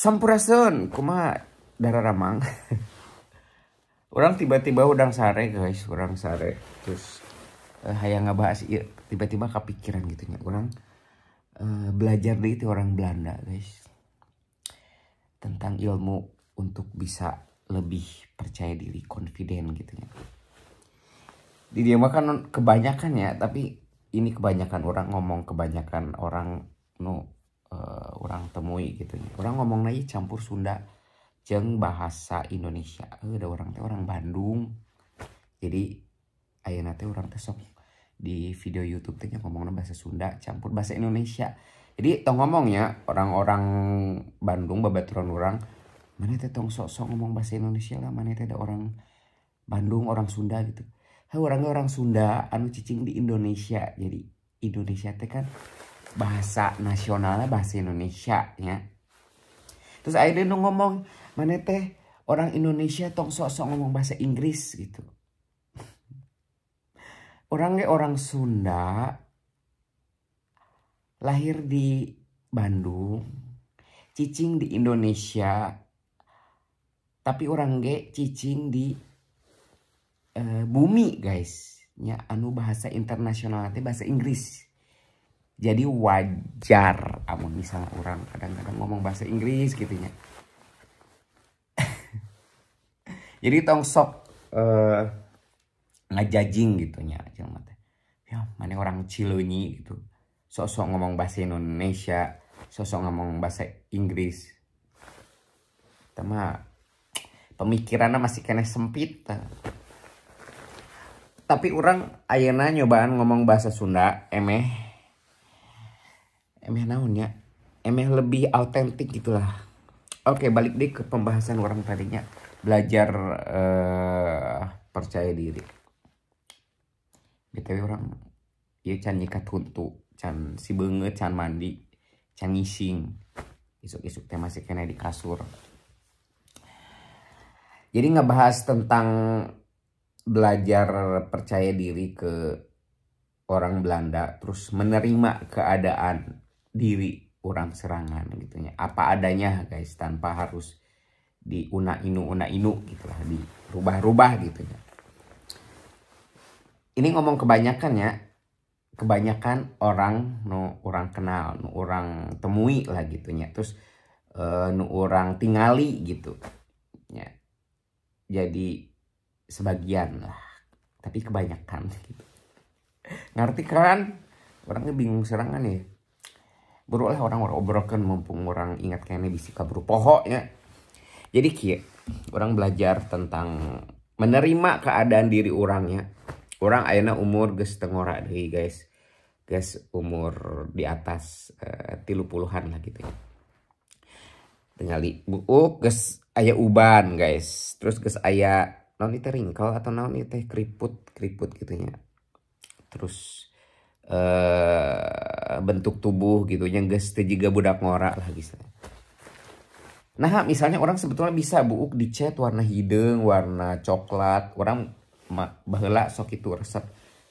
Sampurasun, kuma darah ramang. orang tiba-tiba udang sare guys, orang sare. Terus uh, hayang ngebahas iya, tiba-tiba kepikiran gitu nya. Orang uh, belajar deh itu orang Belanda guys. Tentang ilmu untuk bisa lebih percaya diri, confident gitu ya. Di dia makan kebanyakan ya, tapi ini kebanyakan orang ngomong kebanyakan orang no uh, orang temui gitu orang ngomong lagi campur Sunda jeng bahasa Indonesia eh, ada orang teh orang Bandung jadi ayah nanti orang teh sok di video YouTube tehnya ngomong bahasa Sunda campur bahasa Indonesia jadi tong ngomongnya orang-orang Bandung babaturan orang mana teh tong sok-sok ngomong bahasa Indonesia lah mana teh ada orang Bandung orang Sunda gitu orang orang Sunda anu cicing di Indonesia jadi Indonesia teh kan bahasa nasionalnya bahasa Indonesia ya terus akhirnya nu ngomong mana teh orang Indonesia tong sok-sok ngomong bahasa Inggris gitu Orang orangnya orang Sunda lahir di Bandung cicing di Indonesia tapi orang ge cicing di uh, bumi guys ya anu bahasa internasional nanti bahasa Inggris jadi wajar amun bisa orang kadang-kadang ngomong bahasa Inggris gitu ya jadi tong sok uh, eh, ngajajing gitu nya ya, ya mana orang Cilunyi gitu sosok ngomong bahasa Indonesia sosok ngomong bahasa Inggris Tama pemikirannya masih kena sempit tapi orang ayana nyobaan ngomong bahasa Sunda emeh emeh naunya, ya emeh lebih autentik gitulah oke balik deh ke pembahasan orang tadinya belajar uh, percaya diri btw orang ya can nyikat huntu can si benge can mandi can ngising isuk-isuk teh masih kena di kasur jadi nggak bahas tentang belajar percaya diri ke orang Belanda terus menerima keadaan diri orang serangan gitu ya apa adanya guys tanpa harus diuna inu una inu gitu lah diubah rubah gitu ya ini ngomong kebanyakan ya kebanyakan orang nu orang kenal nu orang temui lah gitu ya. terus e, nu orang tingali gitu ya jadi sebagian lah tapi kebanyakan gitu ngerti kan orangnya bingung serangan ya berulah orang-orang obrokan mumpung orang ingat kayaknya bisi kabur poho ya jadi kia orang belajar tentang menerima keadaan diri orangnya orang ya. ayana umur ges tengora deh guys guys umur di atas uh, tilu puluhan lah gitu ya tingali buuk ges ayah uban guys terus ges ayah non itu ringkel atau non itu keriput keriput gitunya terus Eh, bentuk tubuh gitu yang geus teu jiga budak ngora lah gitu. Nah, misalnya orang sebetulnya bisa buuk dicat warna hidung, warna coklat, orang baheula sok itu resep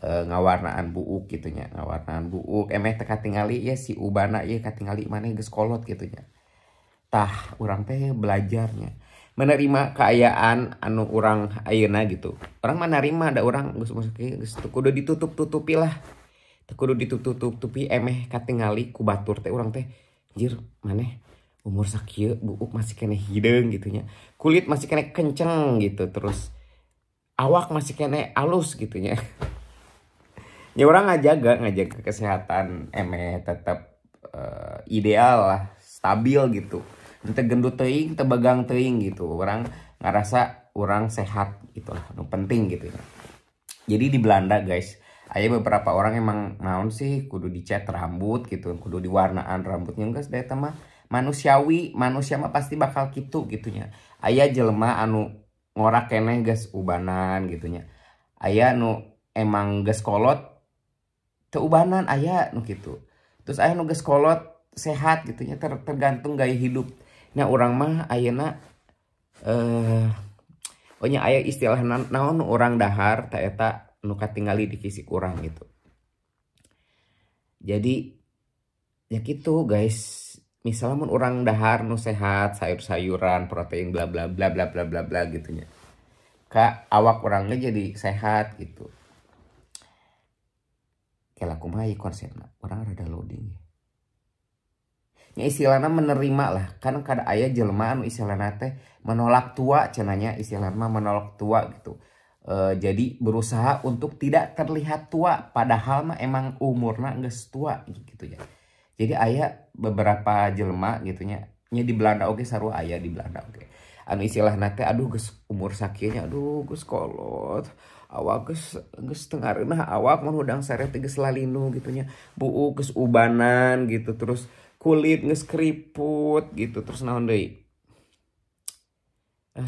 e, ngawarnaan buuk gitu nya, ngawarnaan buuk emeh teh katingali ya si ubana ya katingali mana geus kolot gitu nya. Tah, orang teh belajarnya menerima keayaan anu orang ayeuna gitu. Orang menerima ada orang geus masuk geus kudu ditutup-tutupi lah kudu ditutup-tutupi emeh katingali ku batur teh orang teh jir mana umur sakit bubuk masih kena hidung gitunya kulit masih kena kenceng gitu terus awak masih kena alus gitunya ya orang ngajaga ngajaga kesehatan emeh tetap uh, eh, ideal lah stabil gitu ente gendut teing tebegang teing gitu orang ngerasa orang sehat gitu lah penting gitu ya jadi di Belanda guys Ayah beberapa orang emang naon sih kudu dicat rambut gitu kudu diwarnaan rambutnya enggak sedaya mah manusiawi manusia mah pasti bakal gitu gitunya ayah jelema anu ngorak keneh gas ubanan gitunya ayah nu emang gas kolot ubanan ayah nu gitu terus ayah nu gas kolot sehat gitunya ter tergantung gaya hidup nah orang mah nak, eh uh, ohnya ayah istilah naon orang dahar tak eta nuka tinggali di kisi kurang gitu jadi ya gitu guys misalnya mun orang dahar nu sehat sayur-sayuran protein bla bla bla bla bla bla bla gitunya ka awak orangnya jadi sehat gitu kayak kumaha konsepnya orang ada loading ya, ya istilahnya menerima lah kan kada ayah jelmaan istilahnya teh menolak tua cenanya istilahnya menolak tua gitu Uh, jadi berusaha untuk tidak terlihat tua padahal mah emang umurnya nggak setua gitu ya jadi ayah beberapa jelma gitunya nya di Belanda oke okay, saru ayah di Belanda oke okay. anu istilah nate aduh gus umur sakitnya aduh gus kolot awak gus gus tengah rena awak mau udang sare gus lalinu gitunya buu gus ubanan gitu terus kulit nges keriput gitu terus naon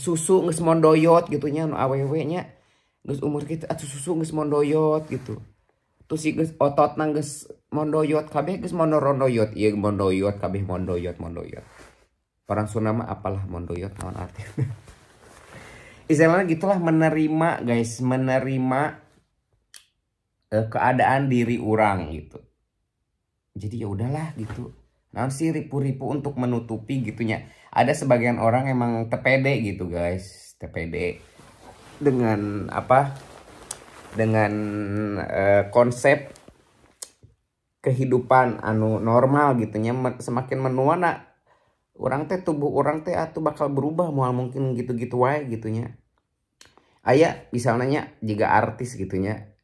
susu nges mondoyot gitunya nu awewe nya anu terus umur kita atuh susu nges mondoyot gitu terus geus otot nang geus mondoyot kabeh geus mondorondoyot iya mondoyot kabeh mondoyot mondoyot orang Sunda mah apalah mondoyot naon artinya. istilahnya gitulah menerima guys menerima uh, keadaan diri orang gitu jadi ya udahlah gitu Nah sih ripu-ripu untuk menutupi gitunya. Ada sebagian orang emang tepede gitu guys, tepede dengan apa dengan uh, konsep kehidupan anu normal gitunya semakin menua nak orang teh tubuh orang teh atau bakal berubah mual mungkin gitu-gitu wae gitunya ayah misalnya jika artis gitunya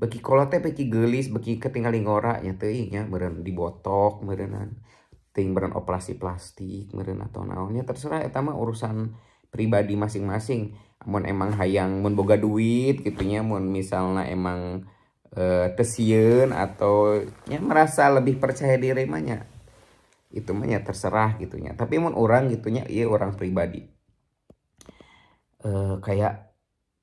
bagi kalau teh bagi gelis bagi ketinggalan ngoranya teh nya meren dibotok merenan ting meren operasi plastik meren atau naonnya terserah etama urusan pribadi masing-masing mun emang hayang mun boga duit gitu nya mun misalnya emang e, eh, tesien atau ya merasa lebih percaya diri mahnya itu mahnya terserah gitu nya tapi mun orang gitu nya iya orang pribadi e, kayak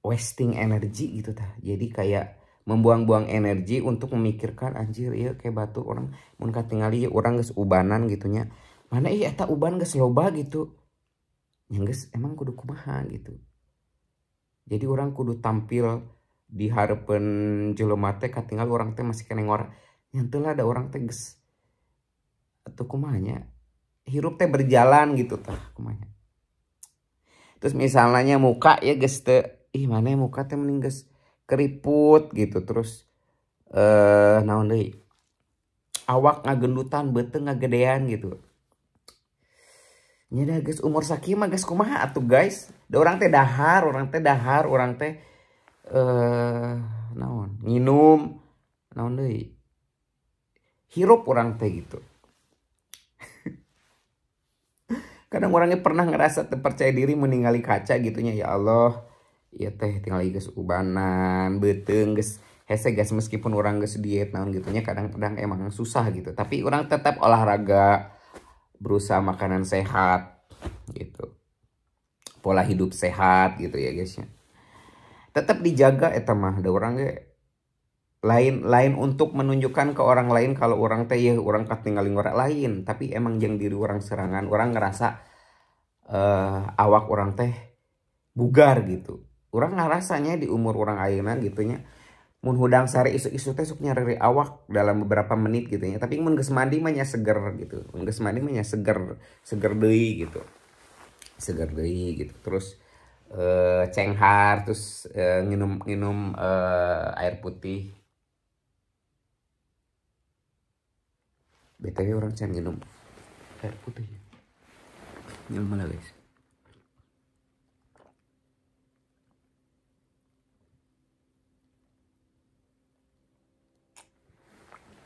wasting energi gitu ta jadi kayak membuang-buang energi untuk memikirkan anjir iya kayak batu orang mun katingali iya orang geus ubanan gitu nya mana iya tak uban geus loba gitu yang geus emang kudu kumaha gitu jadi orang kudu tampil di harapan jelema teh katinggal orang teh masih kena ngora yang telah ada orang teh ges atau kumanya hirup teh berjalan gitu tah kumanya terus misalnya muka ya ges teh ih mana ya muka teh mending ges keriput gitu terus eh uh, naon deui awak ngagendutan beteng ngagedean gitu nyada guys umur sakit mah guys kumaha atuh guys da orang teh dahar orang teh dahar orang teh eh naon minum naon deui hirup orang teh gitu kadang orangnya pernah ngerasa terpercaya diri meninggali kaca gitunya ya Allah ya teh tinggal geus ubanan beteng geus hese gas meskipun orang geus diet naon gitunya kadang-kadang emang susah gitu tapi orang tetap olahraga berusaha makanan sehat gitu pola hidup sehat gitu ya guys ya tetap dijaga eta mah ada orang ge lain lain untuk menunjukkan ke orang lain kalau orang teh ya orang katinggalin orang lain tapi emang yang diri orang serangan orang ngerasa uh, awak orang teh bugar gitu orang ngerasanya di umur orang gitu gitunya mun hudang sari isu-isu teh suknya dari awak dalam beberapa menit gitu ya tapi mun geus mandi mah nya seger gitu mun geus mandi mah nya seger seger deui gitu segar deui gitu terus uh, eh, cenghar terus minum eh, minum uh, eh, air putih btw orang ceng minum air putih minum malah guys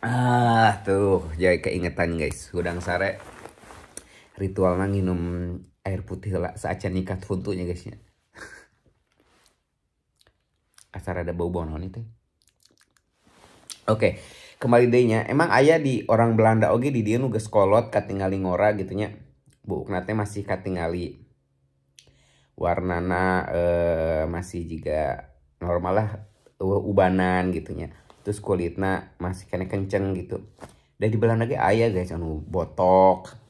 ah tuh jadi keingetan guys udang sare ritualnya minum air putih lah nikah nikat guys guysnya asal ada bau bonon itu oke okay. kembali dehnya emang ayah di orang Belanda oke di dia nugas kolot katingali ngora gitunya bu teh masih katingali warnana eh, masih juga normal lah ubanan gitunya terus kulitnya masih kena kenceng gitu dan di Belanda ge ayah guys anu botok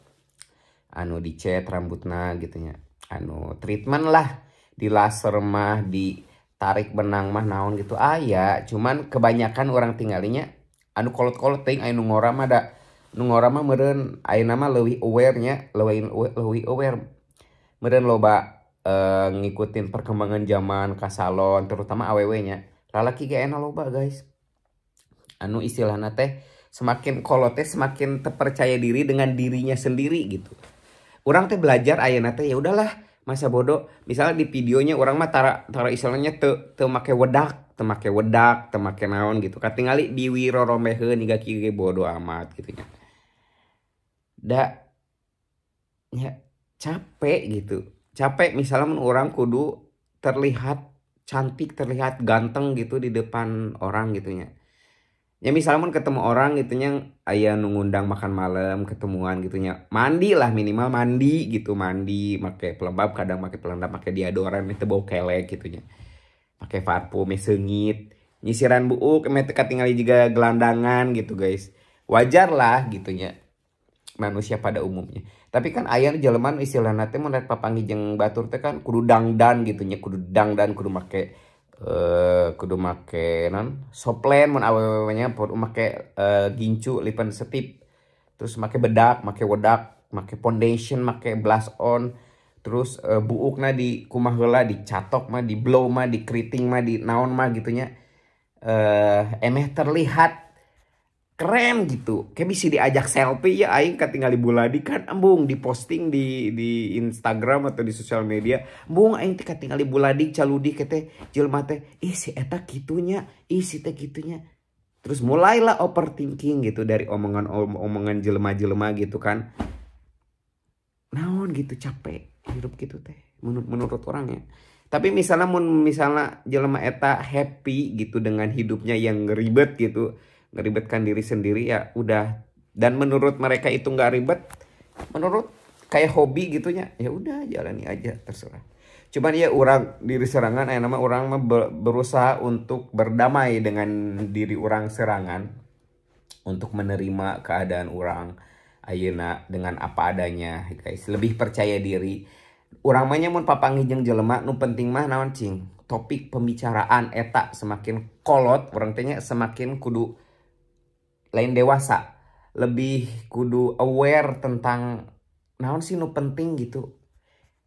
anu dicet rambutnya gitu ya anu treatment lah di laser mah di tarik benang mah naon gitu ah ya cuman kebanyakan orang tinggalnya anu kolot-kolot ting anu ngora mah ada, anu ngora mah meren, anu nama lebih aware nya lebih lebih aware meren loba e, ngikutin perkembangan zaman ke salon terutama aww nya lalaki kiki enak loba guys anu istilahnya teh semakin kolot teh semakin terpercaya diri dengan dirinya sendiri gitu orang teh belajar ayah teh ya udahlah masa bodoh misalnya di videonya orang mah tara tara istilahnya te te make wedak te make wedak te make naon gitu katingali di wiro nih niga kiri bodoh amat gitu ya da ya capek gitu capek misalnya men orang kudu terlihat cantik terlihat ganteng gitu di depan orang gitu ya ya misalnya pun ketemu orang gitu yang ayah nungundang makan malam ketemuan gitu ya mandi lah minimal mandi gitu mandi pakai pelembab kadang pakai pelembab pakai diadoran itu bau kelek gitu ya pakai parfum sengit nyisiran buuk mereka tinggal juga gelandangan gitu guys wajar lah gitu ya manusia pada umumnya tapi kan ayah jeleman istilahnya nanti mau lihat papangi jeng batur teh kan kudu dangdan gitu ya kudu dangdan kudu pakai Eh, kudu make non soplen mun awewenya pun um make uh, gincu lipan setip terus make bedak make wedak make foundation make blush on terus uh, eh, buukna di kumah di dicatok mah di blow mah di keriting mah di naon mah gitunya eh emeh terlihat keren gitu kayak bisa diajak selfie ya aing ketinggal di Buladi kan embung ah, diposting di di Instagram atau di sosial media embung aing teh ketinggal di Buladi caludi kete jelma teh ih si eta kitunya ih si teh kitunya terus mulailah overthinking gitu dari omongan omongan jelma-jelma gitu kan naon gitu capek hidup gitu teh menurut menurut orang ya tapi misalnya misalnya jelma eta happy gitu dengan hidupnya yang ribet gitu ngeribetkan diri sendiri ya udah dan menurut mereka itu nggak ribet menurut kayak hobi gitunya ya udah jalani aja terserah cuman ya orang diri serangan ayah nama orang berusaha untuk berdamai dengan diri orang serangan untuk menerima keadaan orang ayeuna dengan apa adanya guys lebih percaya diri orang mainnya mau papang hijang jelema nu penting mah naon cing topik pembicaraan eta semakin kolot orang tanya semakin kudu lain dewasa lebih kudu aware tentang naon sih nu penting gitu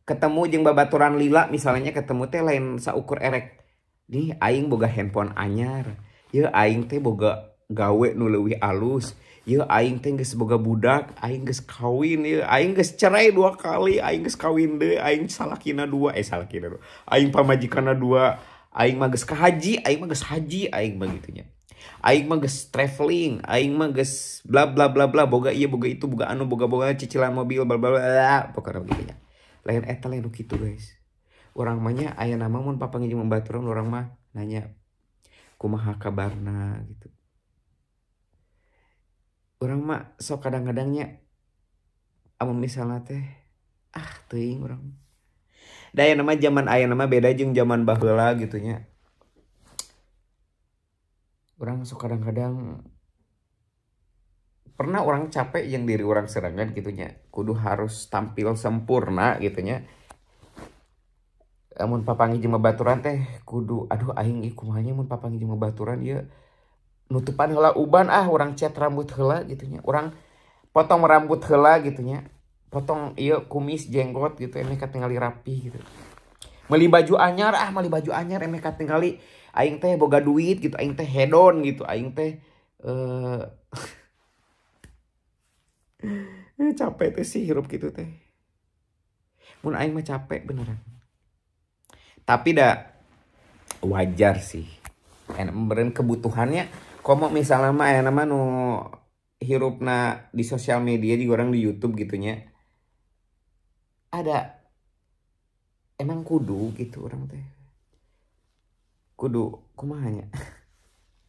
ketemu jeng babaturan lila misalnya ketemu teh lain saukur erek nih aing boga handphone anyar ya aing teh boga gawe nu alus ya aing teh geus boga budak aing geus kawin ya aing geus cerai dua kali aing geus kawin deh aing salakina dua eh salakina dua aing pamajikana dua aing mah geus haji aing mah geus haji aing mah gitunya aing mah geus traveling aing mah geus bla bla bla bla boga iya boga itu boga anu boga boga cicilan mobil bla bla bla pokoknya gitu ya lain eta lain gitu guys orang mahnya ayah nama mun papangi jeung baturan orang mah nanya kumaha kabarna gitu orang mah sok kadang-kadangnya amun misalnya teh ah teuing orang da aya nama zaman aya nama beda jeung zaman baheula gitu nya orang suka kadang-kadang pernah orang capek yang diri orang serangan gitunya kudu harus tampil sempurna gitunya namun papangi jema baturan teh kudu aduh aing ikumanya mun papangi jema baturan ya nutupan hela uban ah orang cat rambut hela gitunya orang potong rambut hela gitunya potong iya kumis jenggot gitu ini tinggal rapi gitu meli baju anyar ah meli baju anyar emeh kating kali aing teh boga duit gitu aing teh hedon gitu aing teh eh uh, capek teh sih hirup gitu teh mun aing mah capek beneran tapi dah wajar sih enak kebutuhannya komo misalnya mah enak nama nu hirupna di sosial media di orang di YouTube gitunya ada emang kudu gitu orang teh kudu kumahanya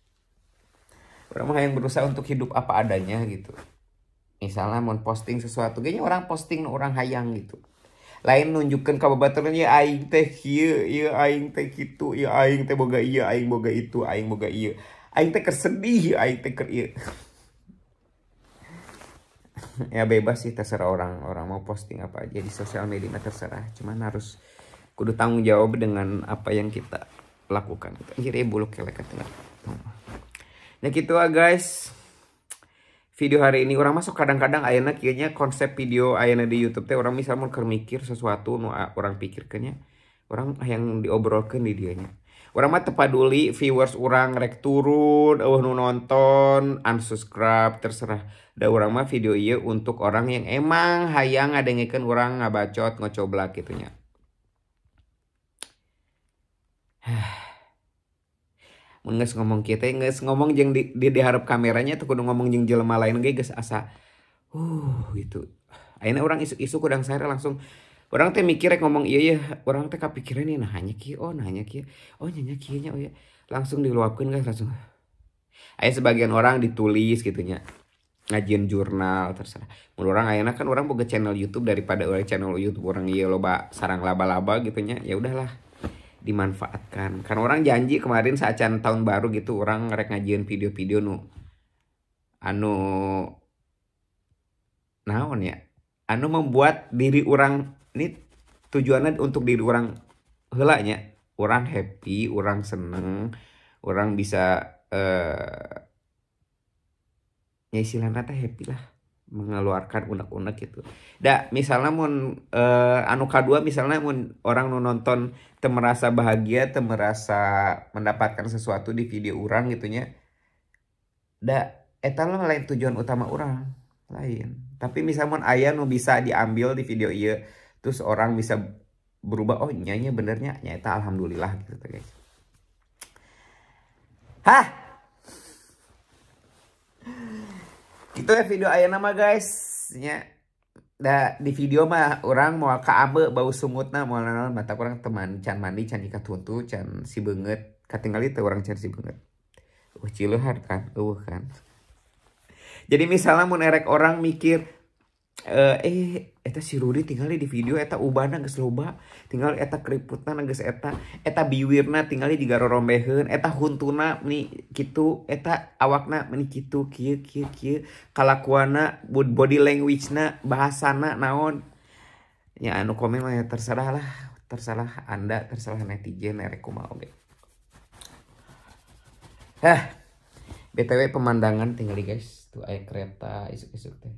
orang mah yang berusaha untuk hidup apa adanya gitu misalnya mau posting sesuatu kayaknya orang posting orang hayang gitu lain nunjukkan kababaturnya ya aing teh iya iya aing teh gitu iya aing teh boga iya aing boga itu aing boga iya aing teh kesedih ya aing teh ker iya ya bebas sih terserah orang orang mau posting apa aja di sosial media terserah cuman harus kudu tanggung jawab dengan apa yang kita lakukan gitu anjir eh, buluk kelek ya, Nah gitu ah guys video hari ini orang masuk kadang-kadang ayana kayaknya konsep video ayana di YouTube teh orang misal mau kermikir sesuatu nu ah, orang pikirkannya orang yang diobrolkan di dianya orang mah tepaduli viewers orang rek turun eueuh nu nonton unsubscribe terserah da orang mah video iya untuk orang yang emang hayang ada ngadengekeun orang ngabacot ngocoblak gitunya. nges ngomong kita nges ngomong yang di, di diharap kameranya tuh kudu ngomong yang jelema lain ge geus asa uh itu. akhirnya orang isu-isu kudang saya langsung orang teh mikir ngomong iya ya orang teh kepikiran nih nah hanya kia oh nanya kia oh nanya kia nya oh ya langsung diluapkan guys langsung ayah sebagian orang ditulis gitunya ngajian jurnal terserah menurut orang ayana kan orang boga channel YouTube daripada orang eh, channel YouTube orang iya loba sarang laba-laba gitunya ya udahlah dimanfaatkan kan orang janji kemarin saat tahun baru gitu orang ngerek ngajian video-video nu anu naon ya anu membuat diri orang ini tujuannya untuk diri orang helanya orang happy orang seneng orang bisa eh uh, ya nyisilan rata happy lah mengeluarkan unek-unek gitu. Da, misalnya mun uh, anu dua misalnya mun orang nu nonton temerasa bahagia, temerasa mendapatkan sesuatu di video orang gitu nya. Da, eta lain tujuan utama orang lain. Tapi misalnya mun aya nu bisa diambil di video iya, terus orang bisa berubah oh nyanyi benernya nyata alhamdulillah gitu guys. Hah, itu ya video ayah nama guys ya da, di video mah orang mau keambe bau sumut na, mau naon mata kurang teman can mandi can dikatuntu can si benget, katingal itu orang can si benget, uh ciluhan kan uh kan jadi misalnya mau nerek orang mikir Uh, eh eta si Rudi tinggal di video eta ubana geus loba tinggal eta keriputan geus eta eta biwirna tinggal di garo rombeheun eta huntuna meni kitu eta awakna meni kitu kieu kieu kieu kalakuana body language na bahasana naon ya anu komen mah ya, terserah lah terserah anda terserah netizen erek kumaha oge Hah, BTW pemandangan tinggal guys. Tuh air kereta isuk-isuk teh.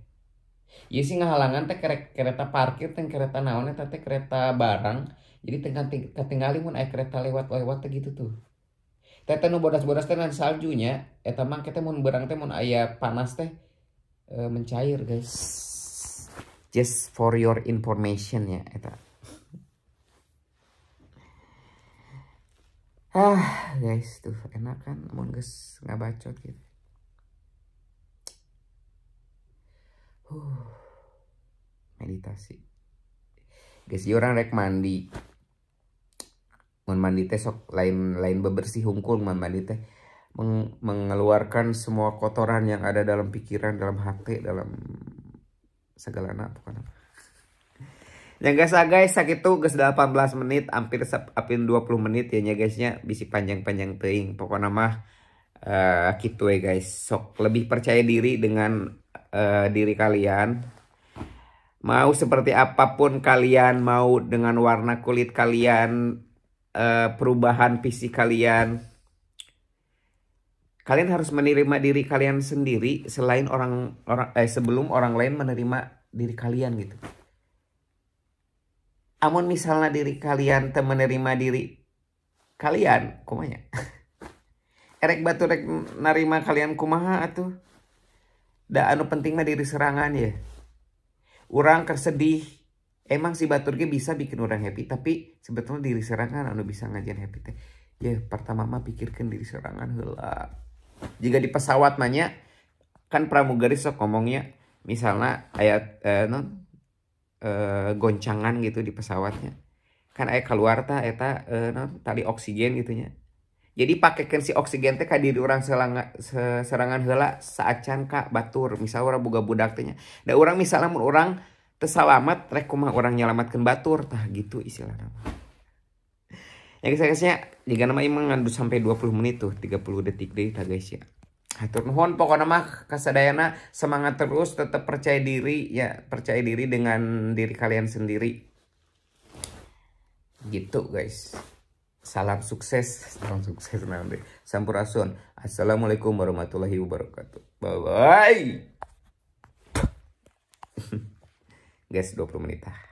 Iya sih ngahalangan teh kereta parkir teh kereta naon teh teh kereta barang. Jadi teh ketinggalin mun aya kereta lewat-lewat teh gitu tuh. Teh teh nu bodas-bodas teh nan saljunya eta mah kita mun berang teh mun aya panas teh e, mencair guys. Just for your information ya eta. Ah, guys tuh enak kan mun geus ngabacot gitu. Meditasi. Guys, orang rek mandi. Mau mandi teh sok lain lain bebersih hungkul mau mandi teh meng, mengeluarkan semua kotoran yang ada dalam pikiran, dalam hati, dalam segala apa kan. Ya guys, sakit tuh. tuh guys 18 menit, hampir hampir 20 menit ya nya guysnya, bisi panjang-panjang teing. Pokoknya mah uh, gitu ya guys, sok lebih percaya diri dengan uh, diri kalian. Mau seperti apapun kalian, mau dengan warna kulit kalian, uh, perubahan fisik kalian. Kalian harus menerima diri kalian sendiri selain orang orang eh sebelum orang lain menerima diri kalian gitu. Amun misalnya diri kalian temen menerima diri kalian, kumanya. Erek batu rek narima kalian kumaha atuh da anu penting mah diri serangan ya orang kersedih emang si batur ge bisa bikin orang happy tapi sebetulnya diri serangan anu bisa ngajian happy teh ya pertama mah pikirkan diri serangan lah. jika di pesawat mahnya kan pramugari sok ngomongnya misalnya ayat eh, non eh, goncangan gitu di pesawatnya kan ayat keluar ta eta eh, non tali oksigen gitunya jadi pakaikan si oksigen teh di orang selang, serangan serangan hela can kak batur misalnya orang buka budak tehnya da orang misalnya mun orang tersalamat rek kumah orang nyelamatkan batur tah gitu istilahnya ya kisah-kisahnya jika nama imang ngandu sampai 20 menit tuh 30 detik deh tah guys ya Hatur nuhun pokok nama kasadayana semangat terus tetap percaya diri ya percaya diri dengan diri kalian sendiri gitu guys Salam sukses, salam sukses nanti. Sampurasun. Assalamualaikum warahmatullahi wabarakatuh. Bye bye. Guys, 20 menit. Ah.